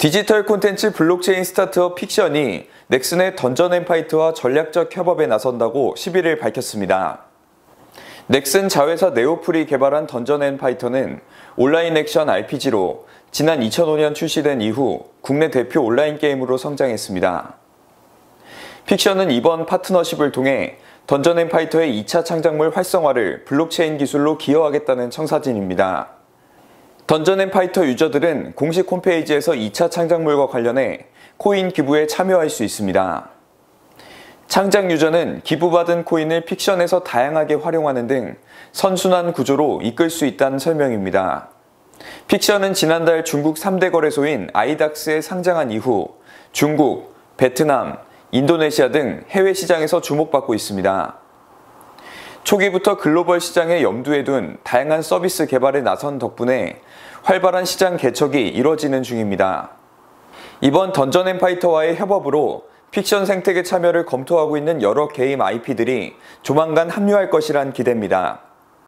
디지털 콘텐츠 블록체인 스타트업 픽션이 넥슨의 던전 앤파이트와 전략적 협업에 나선다고 11일 밝혔습니다. 넥슨 자회사 네오플이 개발한 던전 앤파이터는 온라인 액션 RPG로 지난 2005년 출시된 이후 국내 대표 온라인 게임으로 성장했습니다. 픽션은 이번 파트너십을 통해 던전 앤파이터의 2차 창작물 활성화를 블록체인 기술로 기여하겠다는 청사진입니다. 던전앤파이터 유저들은 공식 홈페이지에서 2차 창작물과 관련해 코인 기부에 참여할 수 있습니다. 창작 유저는 기부받은 코인을 픽션에서 다양하게 활용하는 등 선순환 구조로 이끌 수 있다는 설명입니다. 픽션은 지난달 중국 3대 거래소인 아이닥스에 상장한 이후 중국, 베트남, 인도네시아 등 해외 시장에서 주목받고 있습니다. 초기부터 글로벌 시장에 염두에 둔 다양한 서비스 개발에 나선 덕분에 활발한 시장 개척이 이뤄지는 중입니다. 이번 던전 앤 파이터와의 협업으로 픽션 생태계 참여를 검토하고 있는 여러 게임 IP들이 조만간 합류할 것이란 기대입니다.